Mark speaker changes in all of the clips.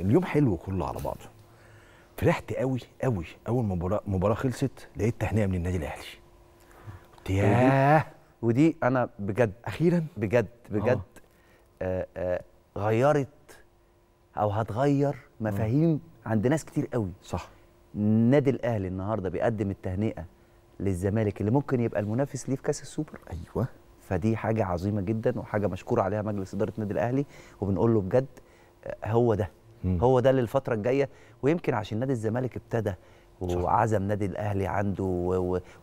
Speaker 1: يعني اليوم حلو كله على بعضه فرحت قوي قوي اول ما المباراه خلصت
Speaker 2: لقيت تهنئه من النادي الاهلي قلت ياه ودي انا بجد اخيرا بجد بجد آه. آه, آه، غيرت او هتغير آه. مفاهيم عند ناس كتير قوي صح النادي الاهلي النهارده بيقدم التهنئه للزمالك اللي ممكن يبقى المنافس ليه في كاس السوبر ايوه فدي حاجه عظيمه جدا وحاجه مشكور عليها مجلس اداره النادي الاهلي وبنقول له بجد آه، هو ده مم. هو ده للفتره الجايه ويمكن عشان نادي الزمالك ابتدى وعزم نادي الاهلي عنده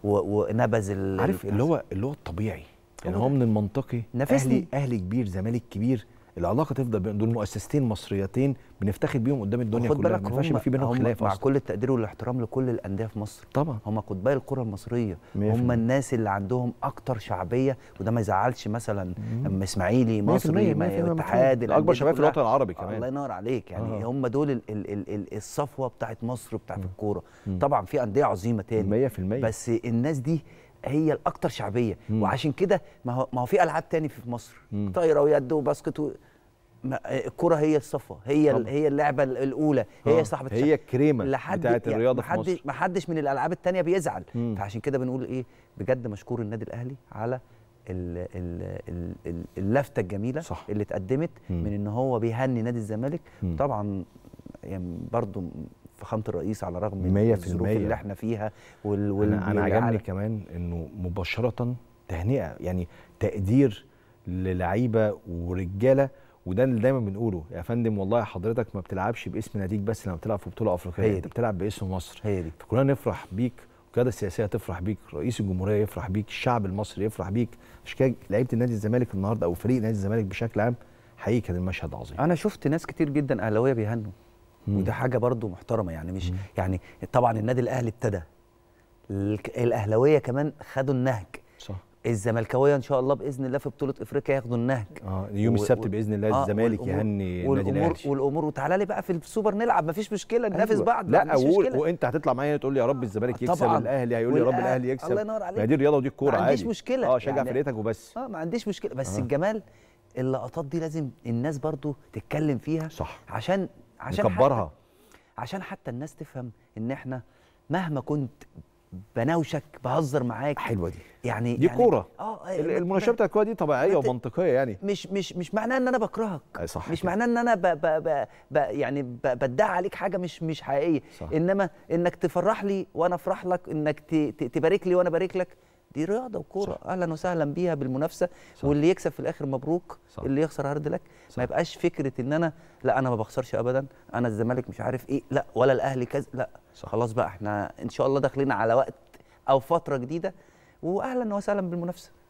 Speaker 2: ونبذ عارف اللي هو اللي هو
Speaker 1: الطبيعي يعني هو من المنطقي نفسني. اهلي اهلي كبير زمالك كبير العلاقه تفضل بين دول مؤسستين مصريتين
Speaker 2: بنفتخر بيهم قدام الدنيا خد كلها ما ينفعش في بينهم خلاف مع أصلاً. كل التقدير والاحترام لكل الانديه في مصر طبعا هم قطبي الكره المصريه هم الناس اللي عندهم اكتر شعبيه وده ما يزعلش مثلا اسماعيلي مصري اتحاد اكبر شباب في الوطن العربي كمان الله ينور عليك يعني آه. هم دول الصفوه بتاعت مصر بتاعت الكوره طبعا في انديه عظيمه تاني 100% بس الناس دي هي الاكثر شعبيه مم. وعشان كده ما هو ما هو في العاب تاني في مصر مم. طايره ويد وباسكت و... الكرة هي الصفة هي ال... هي اللعبة الأولى هي آه. صاحبة هي الكريمة لحد بتاعت يعني الرياضة يعني في مصر ما حدش من الألعاب التانية بيزعل مم. فعشان كده بنقول إيه بجد مشكور النادي الأهلي على ال ال ال اللفته الجميله صح. اللي اتقدمت مم. من ان هو بيهني نادي الزمالك مم. طبعا يعني برضو فخامه الرئيس على الرغم من الظروف اللي احنا فيها وال وال انا, أنا عجبني
Speaker 1: كمان انه مباشره تهنئه يعني تقدير للعيبه ورجاله وده اللي دايما بنقوله يا فندم والله حضرتك ما بتلعبش باسم ناديك بس لما بتلعب في بطوله افريقيه هي انت بتلعب باسم مصر هي دي فكلنا نفرح بيك القياده السياسيه تفرح بيك رئيس الجمهوريه يفرح بيك الشعب المصري يفرح بيك عشان كده لعيبه النادي الزمالك
Speaker 2: النهارده او فريق نادي الزمالك بشكل عام حقيقي كان المشهد عظيم انا شفت ناس كتير جدا اهلاويه بيهنوا ودي وده حاجه برضو محترمه يعني مش مم. يعني طبعا النادي الاهلي ابتدى الاهلاويه كمان خدوا النهج صح الزملكاويه ان شاء الله باذن الله في بطوله افريقيا ياخدوا النهج
Speaker 1: اه يوم و... السبت باذن الله آه الزمالك يهني النادي الاهلي
Speaker 2: والامور وتعالى لي بقى في السوبر نلعب مفيش مشكله أيوة. ننافس أيوة. بعض لا اقول وانت
Speaker 1: هتطلع معايا تقول لي يا رب الزمالك يكسب آه، الاهلي هيقول لي يا رب الاهلي يكسب الله ينور عليك ما دي الرياضه ودي الكوره عادي ما عنديش مشكله اه شجع يعني فرقتك
Speaker 2: وبس اه ما عنديش مشكله بس آه. الجمال اللقطات دي لازم الناس برضو تتكلم فيها صح عشان عشان نكبرها حتى عشان حتى الناس تفهم ان احنا مهما كنت بناوشك بهزر معاك حلوه دي يعني دي يعني كوره اه, آه، المناشره بتاعت الكوره دي طبيعيه ومنطقيه يعني مش مش مش معناه ان انا بكرهك أي صح مش معناه ان انا ب ب ب ب يعني بدعي عليك حاجه مش مش حقيقيه صح. انما انك تفرح لي وانا افرح لك انك تبارك لي وانا بارك لك دي رياضه وكوره اهلا وسهلا بيها بالمنافسه صح. واللي يكسب في الاخر مبروك صح. اللي يخسر هارد لك صح. ما يبقاش فكره ان انا لا انا ما بخسرش ابدا انا الزمالك مش عارف ايه لا ولا الاهلي كذا لا صح. خلاص بقى احنا ان شاء الله داخلين على وقت او فتره جديده واهلا وسهلا بالمنافسه